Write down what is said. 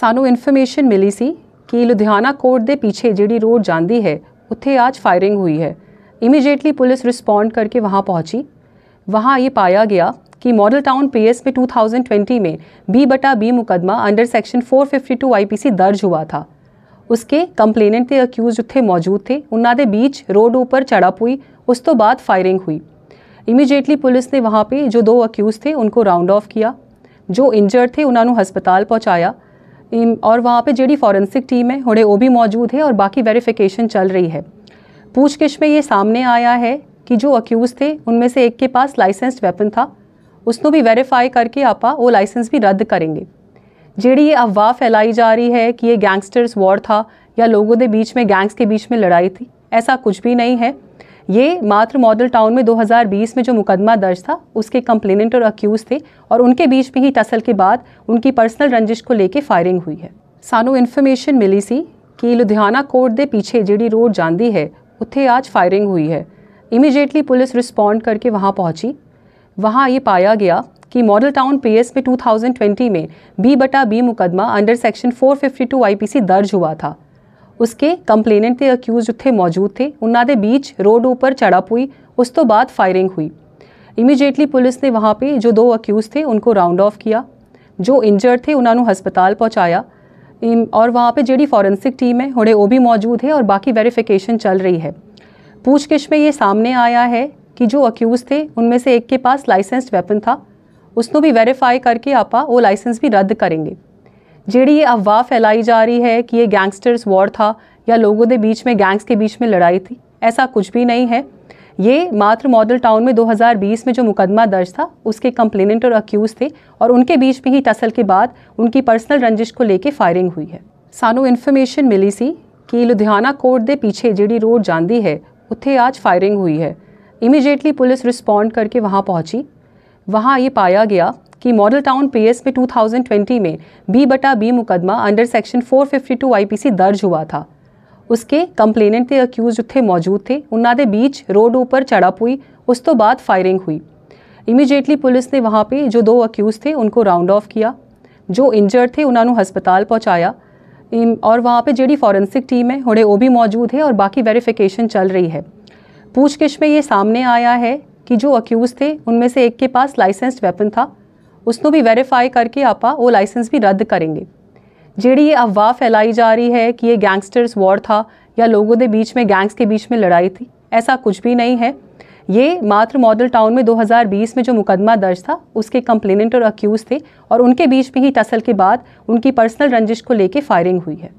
सानू इनफॉर्मेशन मिली सी कि लुधियाना कोर्ट के पीछे जी रोड जाती है उत्थे आज फायरिंग हुई है इमीजिएटली पुलिस रिस्पोंड करके वहाँ पहुँची वहाँ ये पाया गया कि मॉडल टाउन पीएस में 2020 में बी बटा बी मुकदमा अंडर सेक्शन 452 सी दर्ज हुआ था उसके कंप्लेनेंट के अक्यूज उत्थे मौजूद थे उन्होंने के बीच रोड ऊपर झड़प हुई उस तो बाद फायरिंग हुई इमीजिएटली पुलिस ने वहाँ पे जो दो अक्यूज़ थे उनको राउंड ऑफ किया जो इंजर्ड थे उन्होंने हस्पताल पहुँचाया और वहाँ पे जेडी फॉरेंसिक टीम है होड़े वो भी मौजूद है और बाकी वेरिफिकेशन चल रही है पूछगिछ में ये सामने आया है कि जो अक्यूज़ थे उनमें से एक के पास लाइसेंस्ड वेपन था उसको भी वेरीफाई करके आपा वो लाइसेंस भी रद्द करेंगे जेडी ये अफवाह फैलाई जा रही है कि ये गैंगस्टर्स वॉर था या लोगों के बीच में गैंग्स के बीच में लड़ाई थी ऐसा कुछ भी नहीं है ये मात्र मॉडल टाउन में 2020 में जो मुकदमा दर्ज था उसके कंप्लेनेंट और अक्यूज थे और उनके बीच में ही टसल के बाद उनकी पर्सनल रंजिश को लेके फायरिंग हुई है सानू इन्फॉर्मेशन मिली सी कि लुधियाना कोर्ट के पीछे ਜਿਹੜੀ रोड जाती है उत्थे आज फायरिंग हुई है इमीजिएटली पुलिस रिस्पोंड करके वहाँ पहुँची वहाँ ये पाया गया कि मॉडल टाउन पी में 2020 में बी बटा बी मुकदमा अंडर सेक्शन 452 आईपीसी दर्ज हुआ था उसके कंप्लेनेंट के अक्यूज ਉੱਥੇ मौजूद थे उन्होंने बीच रोड ऊपर झड़प हुई उस तो बाद फायरिंग हुई इमीजिएटली पुलिस ने वहाँ पे जो दो अक्यूज़ थे उनको राउंड ऑफ किया जो इंजर्ड थे उन्होंने हस्पताल पहुँचाया और वहाँ पे जी फॉरेंसिक टीम है हड़े वो भी मौजूद है और बाकी वेरिफिकेशन चल रही है पूछगिछ में ये सामने आया है कि जो अक्यूज़ थे उनमें से एक के पास लाइसेंसड वेपन था उसको भी वेरीफाई करके आपा वो लाइसेंस भी रद्द करेंगे जी अफवाह फैलाई जा रही है कि ये गैंगस्टर्स वॉर था या लोगों के बीच में गैंग्स के बीच में लड़ाई थी ऐसा कुछ भी नहीं है ये मात्र मॉडल टाउन में 2020 में जो मुकदमा दर्ज था उसके कंप्लेनेंट और अक्यूज़ थे और उनके बीच में ही टसल के बाद उनकी पर्सनल रंजिश को लेके फायरिंग हुई है सानू इन्फॉर्मेशन मिली सी कि लुधियाना कोर्ट के पीछे ਜਿਹੜੀ रोड जाती है उत्थे आज फायरिंग हुई है इमीजिएटली पुलिस रिस्पोंड करके वहाँ पहुँची वहाँ ये पाया गया कि मॉडल टाउन पीएस में 2020 में बी बटा बी मुकदमा अंडर सेक्शन 452 फिफ्टी दर्ज हुआ था उसके कंप्लेनेंट के अक्यूज थे मौजूद थे उन्हों बीच रोड ऊपर झड़प हुई उस तो बाद फायरिंग हुई इमीजिएटली पुलिस ने वहाँ पे जो दो अक्यूज़ थे उनको राउंड ऑफ किया जो इंजर्ड थे उन्होंने हस्पताल पहुँचाया और वहाँ पे जेडी फॉरेंसिक टीम है हड़े वो भी मौजूद है और बाकी वेरिफिकेशन चल रही है पूछगिछ में ये सामने आया है कि जो अक्यूज़ थे उनमें से एक के पास लाइसेंस्ड वेपन था ਉਸਨੂੰ भी वेरीफाई करके आप लाइसेंस भी रद्द करेंगे ਕਰਾਂਗੇ अफवाह फैलाई जा रही है कि ये गैंगस्टर्स वॉर था या लोगों के बीच में गैंग्स के बीच में लड़ाई थी ऐसा कुछ भी नहीं है ये मात्र मॉडल टाउन में 2020 में जो मुकदमा दर्ज था उसके कंप्लेनेंट और अक्यूज़ थे और उनके बीच में ही टसल के बाद उनकी पर्सनल रंजिश को लेके फायरिंग हुई है